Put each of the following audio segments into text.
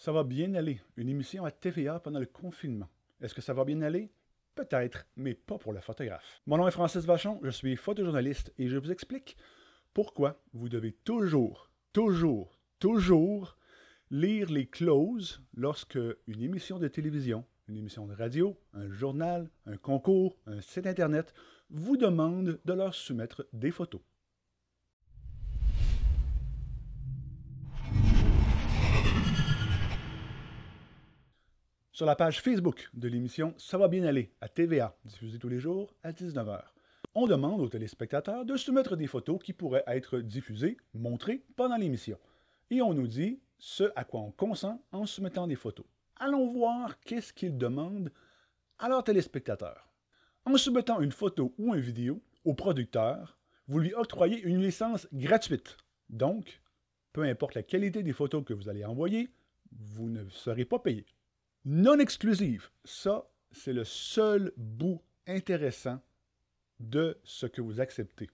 Ça va bien aller, une émission à TVA pendant le confinement. Est-ce que ça va bien aller? Peut-être, mais pas pour le photographe. Mon nom est Francis Vachon, je suis photojournaliste et je vous explique pourquoi vous devez toujours, toujours, toujours lire les clauses lorsque une émission de télévision, une émission de radio, un journal, un concours, un site internet vous demande de leur soumettre des photos. sur la page Facebook de l'émission Ça va bien aller à TVA, diffusée tous les jours à 19h. On demande aux téléspectateurs de soumettre des photos qui pourraient être diffusées, montrées pendant l'émission. Et on nous dit ce à quoi on consent en soumettant des photos. Allons voir qu'est-ce qu'ils demandent à leurs téléspectateurs. En soumettant une photo ou une vidéo au producteur, vous lui octroyez une licence gratuite. Donc, peu importe la qualité des photos que vous allez envoyer, vous ne serez pas payé non exclusive. Ça, c'est le seul bout intéressant de ce que vous acceptez.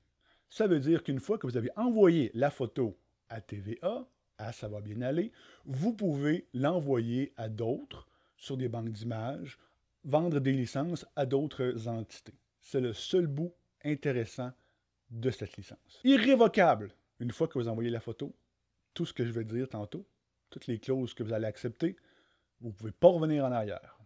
Ça veut dire qu'une fois que vous avez envoyé la photo à TVA, à Ça va bien aller, vous pouvez l'envoyer à d'autres sur des banques d'images, vendre des licences à d'autres entités. C'est le seul bout intéressant de cette licence. Irrévocable, une fois que vous envoyez la photo, tout ce que je vais dire tantôt, toutes les clauses que vous allez accepter, vous ne pouvez pas revenir en arrière.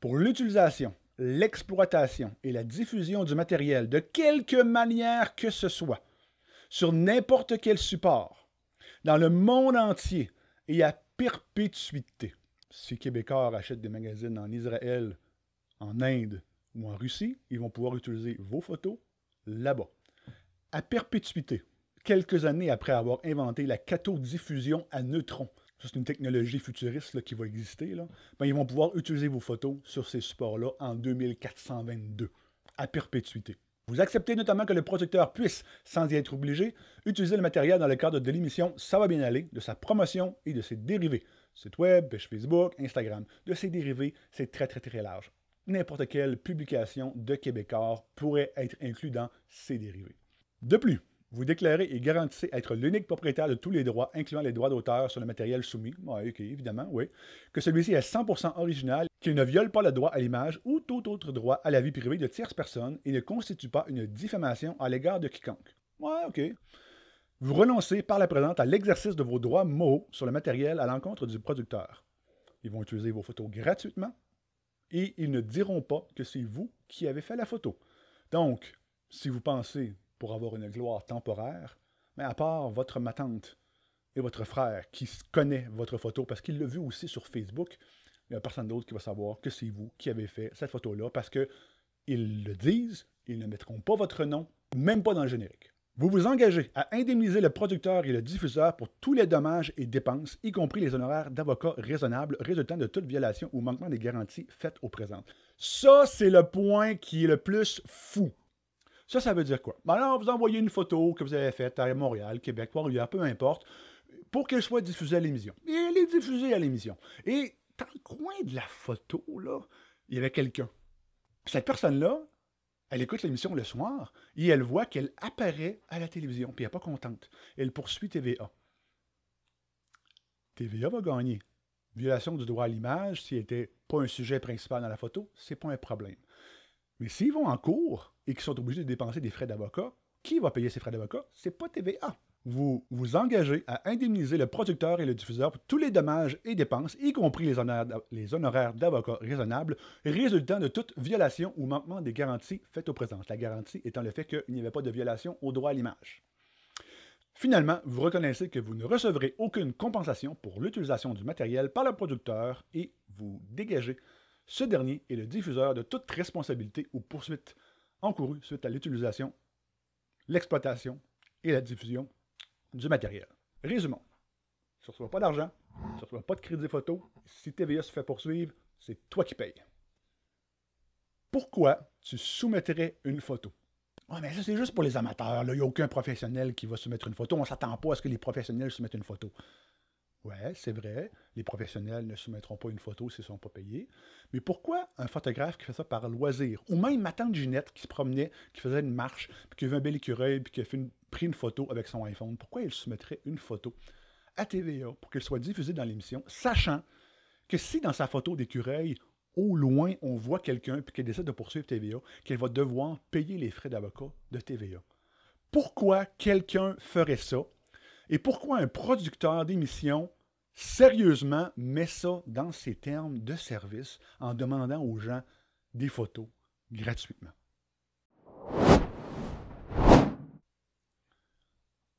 Pour l'utilisation, l'exploitation et la diffusion du matériel de quelque manière que ce soit, sur n'importe quel support, dans le monde entier et à perpétuité. Si Québécois achètent des magazines en Israël, en Inde ou en Russie, ils vont pouvoir utiliser vos photos là-bas. À perpétuité, quelques années après avoir inventé la cathodiffusion diffusion à neutrons, c'est une technologie futuriste qui va exister, ben, ils vont pouvoir utiliser vos photos sur ces supports-là en 2422, à perpétuité. Vous acceptez notamment que le producteur puisse, sans y être obligé, utiliser le matériel dans le cadre de l'émission Ça va bien aller, de sa promotion et de ses dérivés. Site web, Facebook, Instagram. De ses dérivés, c'est très très très large. N'importe quelle publication de Québécois pourrait être inclue dans ces dérivés. De plus, vous déclarez et garantissez être l'unique propriétaire de tous les droits, incluant les droits d'auteur sur le matériel soumis. ok, évidemment, oui. Que celui-ci est 100% original, qu'il ne viole pas le droit à l'image ou tout autre droit à la vie privée de tierces personnes et ne constitue pas une diffamation à l'égard de quiconque. Ouais, ok. Vous renoncez par la présente à l'exercice de vos droits mots sur le matériel à l'encontre du producteur. Ils vont utiliser vos photos gratuitement et ils ne diront pas que c'est vous qui avez fait la photo. Donc, si vous pensez pour avoir une gloire temporaire, mais à part votre matante et votre frère qui connaît votre photo parce qu'il l'a vu aussi sur Facebook, il n'y a personne d'autre qui va savoir que c'est vous qui avez fait cette photo-là parce que le disent, ils ne mettront pas votre nom, même pas dans le générique. Vous vous engagez à indemniser le producteur et le diffuseur pour tous les dommages et dépenses, y compris les honoraires d'avocats raisonnables résultant de toute violation ou manquement des garanties faites au présent. Ça, c'est le point qui est le plus fou ça, ça veut dire quoi? Alors, ben vous envoyez une photo que vous avez faite à Montréal, Québec, trois peu importe, pour qu'elle soit diffusée à l'émission. Et elle est diffusée à l'émission. Et dans le coin de la photo, là, il y avait quelqu'un. Cette personne-là, elle écoute l'émission le soir et elle voit qu'elle apparaît à la télévision, puis elle n'est pas contente. Elle poursuit TVA. TVA va gagner. Violation du droit à l'image, si n'était pas un sujet principal dans la photo, c'est pas un problème. Mais s'ils vont en cours et qu'ils sont obligés de dépenser des frais d'avocat, qui va payer ces frais d'avocat? C'est pas TVA. Vous vous engagez à indemniser le producteur et le diffuseur pour tous les dommages et dépenses, y compris les honoraires d'avocat raisonnables, résultant de toute violation ou manquement des garanties faites aux présent. La garantie étant le fait qu'il n'y avait pas de violation au droit à l'image. Finalement, vous reconnaissez que vous ne recevrez aucune compensation pour l'utilisation du matériel par le producteur et vous dégagez ce dernier est le diffuseur de toute responsabilité ou poursuite encourue suite à l'utilisation, l'exploitation et la diffusion du matériel. Résumons. Tu ne reçois pas d'argent, tu ne reçois pas de crédit photo. Si TVA se fait poursuivre, c'est toi qui payes. Pourquoi tu soumettrais une photo? Oh, mais ça, c'est juste pour les amateurs. Il n'y a aucun professionnel qui va soumettre une photo. On ne s'attend pas à ce que les professionnels soumettent une photo. Ouais, c'est vrai, les professionnels ne soumettront pas une photo s'ils ne sont pas payés. Mais pourquoi un photographe qui fait ça par loisir, ou même ma tante Ginette qui se promenait, qui faisait une marche, puis qui a un bel écureuil, puis qui a pris une photo avec son iPhone, pourquoi il soumettrait une photo à TVA pour qu'elle soit diffusée dans l'émission, sachant que si dans sa photo d'écureuil, au loin, on voit quelqu'un puis qu'elle décide de poursuivre TVA, qu'elle va devoir payer les frais d'avocat de TVA. Pourquoi quelqu'un ferait ça? Et pourquoi un producteur d'émission sérieusement, mets ça dans ses termes de service en demandant aux gens des photos gratuitement.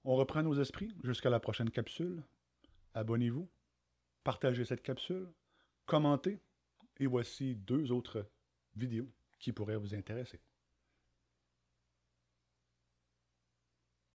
On reprend nos esprits jusqu'à la prochaine capsule. Abonnez-vous, partagez cette capsule, commentez, et voici deux autres vidéos qui pourraient vous intéresser.